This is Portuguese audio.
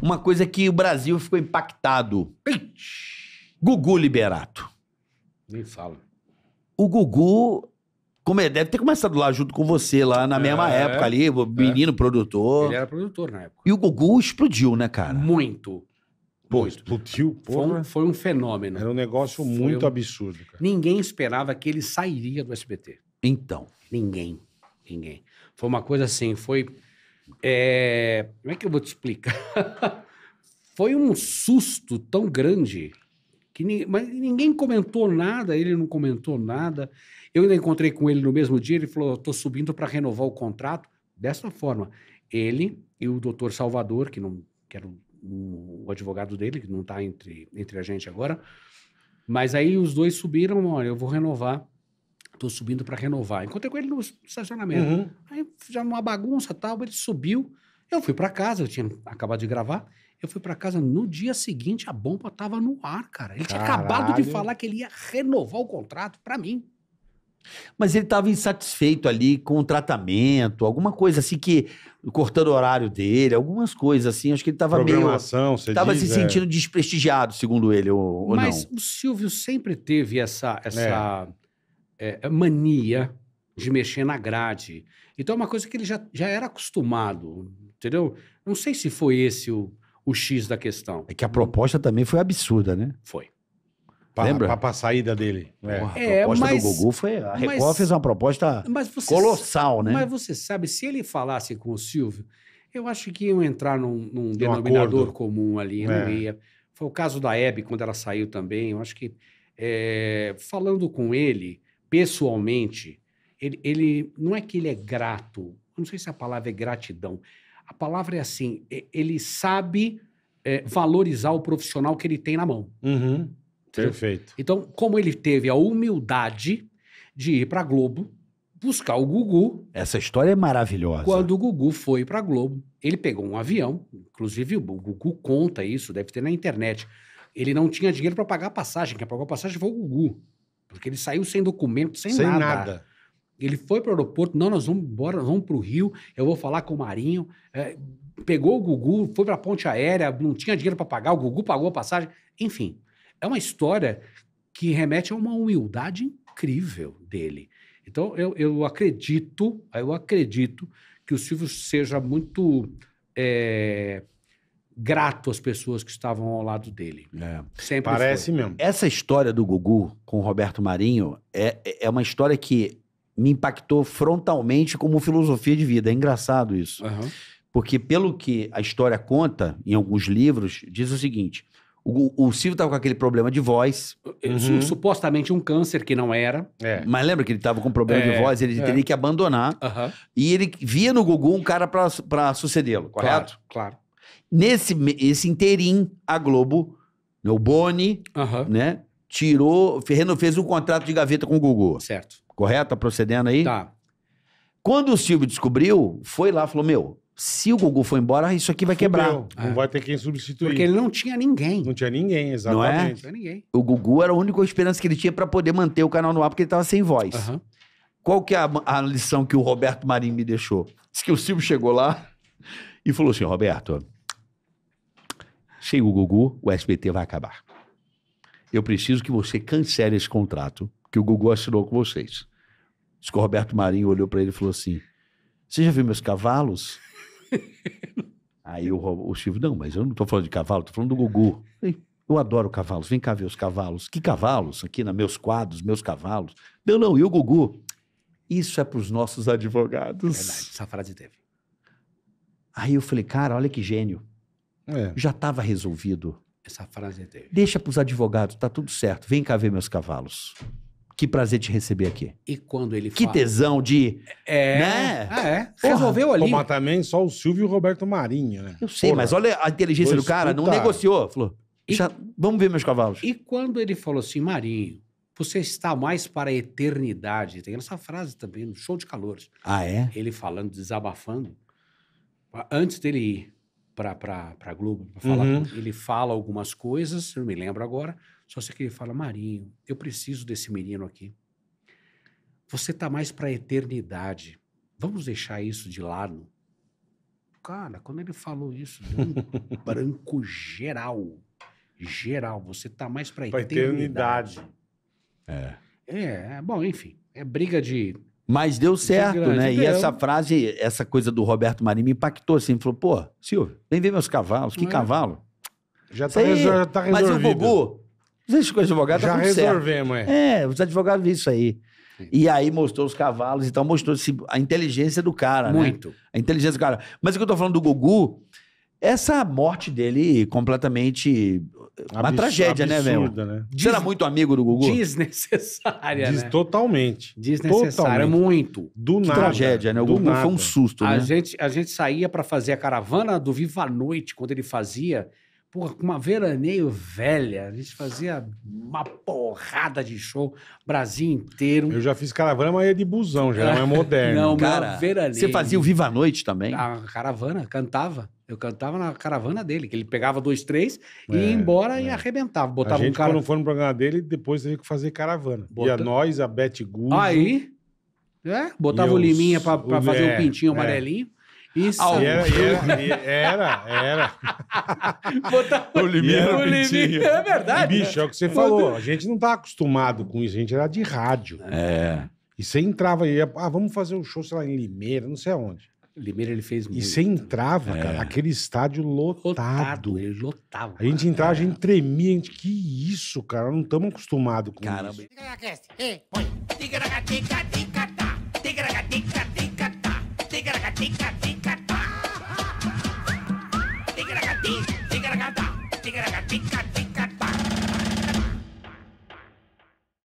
uma coisa que o Brasil ficou impactado. Gugu Liberato. Nem fala. O Gugu como é, deve ter começado lá junto com você, lá na é, mesma época ali, é. menino é. produtor. Ele era produtor na época. E o Gugu explodiu, né, cara? Muito. Pô, muito. explodiu, foi um, foi um, fenômeno. Era um negócio foi muito um... absurdo, cara. Ninguém esperava que ele sairia do SBT. Então. Ninguém. Ninguém. Foi uma coisa assim, foi é, como é que eu vou te explicar? Foi um susto tão grande que ni... mas ninguém comentou nada, ele não comentou nada. Eu ainda encontrei com ele no mesmo dia, ele falou: estou subindo para renovar o contrato. Dessa forma, ele e o doutor Salvador, que não que era o, o advogado dele, que não está entre, entre a gente agora, mas aí os dois subiram: olha, eu vou renovar Tô subindo para renovar. Encontrei com ele no estacionamento. Uhum. Aí já uma bagunça tal, ele subiu. Eu fui para casa, eu tinha acabado de gravar. Eu fui para casa no dia seguinte, a bomba tava no ar, cara. Ele Caralho. tinha acabado de falar que ele ia renovar o contrato para mim. Mas ele estava insatisfeito ali com o tratamento, alguma coisa assim que cortando o horário dele, algumas coisas assim. Acho que ele estava meio estava se é. sentindo é. desprestigiado, segundo ele ou, ou Mas não. Mas o Silvio sempre teve essa essa é. É, é, mania de mexer na grade. Então é uma coisa que ele já, já era acostumado, entendeu? Não sei se foi esse o, o X da questão. É que a proposta também foi absurda, né? Foi. Pra, Lembra? Pra, pra saída dele. É. é a é, proposta mas, do Gugu foi. A Record mas, fez uma proposta colossal, né? Mas você sabe, se ele falasse com o Silvio, eu acho que iam entrar num, num denominador comum ali, não é. ia. Foi o caso da Hebe, quando ela saiu também. Eu acho que é, falando com ele, pessoalmente, ele, ele não é que ele é grato, não sei se a palavra é gratidão. A palavra é assim, ele sabe é, valorizar o profissional que ele tem na mão. Uhum, perfeito. Então, como ele teve a humildade de ir para Globo, buscar o Gugu. Essa história é maravilhosa. Quando o Gugu foi para Globo, ele pegou um avião, inclusive o Gugu conta isso, deve ter na internet. Ele não tinha dinheiro para pagar a passagem, quem pagou a passagem foi o Gugu. Porque ele saiu sem documento, sem, sem nada. nada. Ele foi para o aeroporto, não, nós vamos embora, nós vamos para o Rio, eu vou falar com o Marinho. É, pegou o Gugu, foi para a ponte aérea, não tinha dinheiro para pagar, o Gugu pagou a passagem. Enfim, é uma história que remete a uma humildade incrível dele. Então, eu, eu acredito, eu acredito que o Silvio seja muito é, grato às pessoas que estavam ao lado dele. É. Sempre Parece foi. mesmo. Essa história do Gugu com o Roberto Marinho é, é uma história que me impactou frontalmente como filosofia de vida. É engraçado isso. Uhum. Porque, pelo que a história conta, em alguns livros, diz o seguinte: o, o Silvio estava com aquele problema de voz. Eh, eh, uhum. Supostamente um câncer que não era. É. Mas lembra que ele estava com problema é, de voz, ele é. teria que abandonar. Uhum. E ele via no Gugu um cara para sucedê-lo, correto? Claro, claro. Nesse esse interim, a Globo, né, o Boni, uhum. né? Tirou. Ferreno fez um contrato de gaveta com o Gugu. Certo. Correto? Tá procedendo aí? Tá. Quando o Silvio descobriu, foi lá falou: Meu, se o Gugu for embora, isso aqui vai Fudeu. quebrar. Não é. vai ter quem substituir. Porque ele não tinha ninguém. Não tinha ninguém, exatamente. Não, é? não tinha ninguém. O Gugu era a única esperança que ele tinha para poder manter o canal no ar, porque ele estava sem voz. Uhum. Qual que é a, a, lição que o Roberto Marinho me deixou? Diz que o Silvio chegou lá e falou assim: Roberto, sem o Gugu, o SBT vai acabar. Eu preciso que você cancele esse contrato que o Gugu assinou com vocês. Diz que o Roberto Marinho olhou para ele e falou assim: Você já viu meus cavalos? Aí o, o Silvio, não, mas eu não estou falando de cavalo, estou falando do Gugu. Eu adoro cavalos, vem cá ver os cavalos. Que cavalos? Aqui na meus quadros, meus cavalos. Não, não, e o Gugu? Isso é para os nossos advogados. É verdade, essa frase teve. Aí eu falei, cara, olha que gênio. É. Já estava resolvido. Essa frase é dele. Deixa para os advogados, tá tudo certo. Vem cá ver meus cavalos. Que prazer te receber aqui. E quando ele Que fala... tesão de. É. Né? Ah, é. Porra. Resolveu ali. Como também só o Silvio e o Roberto Marinho, né? Eu sei, Porra. mas olha a inteligência do cara, não negociou. Falou: e... já... vamos ver meus cavalos. E quando ele falou assim, Marinho, você está mais para a eternidade. Tem essa frase também no show de calores. Ah, é? Ele falando, desabafando. Antes dele ir para a Globo falar. Uhum. Ele fala algumas coisas, eu não me lembro agora, só sei que ele fala: Marinho, eu preciso desse menino aqui. Você tá mais para eternidade. Vamos deixar isso de lado. Cara, quando ele falou isso, deu um branco geral. Geral, você tá mais para eternidade. eternidade. É. É, bom, enfim, é briga de mas deu certo, né? Deu. E essa frase, essa coisa do Roberto Marinho me impactou assim. Falou, pô, Silvio, vem ver meus cavalos. Que é. cavalo? Já tá, aí, tá tá já tá resolvido. Mas o Gugu, vocês com advogado, já tá resolvemos, certo. é. É, os advogados viram isso aí. E aí mostrou os cavalos e mostrou assim, a inteligência do cara, né? Muito. Né? A inteligência do cara. Mas o que eu tô falando do Gugu, essa morte dele completamente uma tragédia, né, velho? Absurda, né? Você era muito amigo do Gugu? Desnecessária, Des né? Totalmente. Desnecessária, totalmente. muito. Do que nada. tragédia, né? O do Gugu nada. foi um susto, né? A gente, a gente saía para fazer a caravana do Viva a Noite, quando ele fazia, porra, com uma veraneio velha. A gente fazia uma porrada de show, Brasil inteiro. Eu já fiz caravana, mas é de busão, já não é moderno. não, é cara, veraneio. Você fazia o Viva a Noite também? A caravana, cantava. Eu cantava na caravana dele, que ele pegava dois, três é, e ia é, embora é. e arrebentava. Botava a gente, um cara. Quando no programa dele, depois teve que fazer caravana. Bota... E a nós, a Bete Guzzo. Aí. É, botava o Liminha pra, pra o... fazer o um é, pintinho é. amarelinho. Isso. Ah, era, era, era, era. Botava o Liminha. O Liminha, é verdade. E, bicho, né? é o que você falou. A gente não tá acostumado com isso, a gente era de rádio. É. E você entrava e ia, ah, vamos fazer um show, sei lá, em Limeira, não sei aonde. Limeira ele fez muito. E você entrava, é. cara, aquele estádio lotado. lotado. Ele lotava. A gente entrava, é. a gente tremia, a gente, que isso, cara, não estamos acostumados com Caramba. isso. Caramba.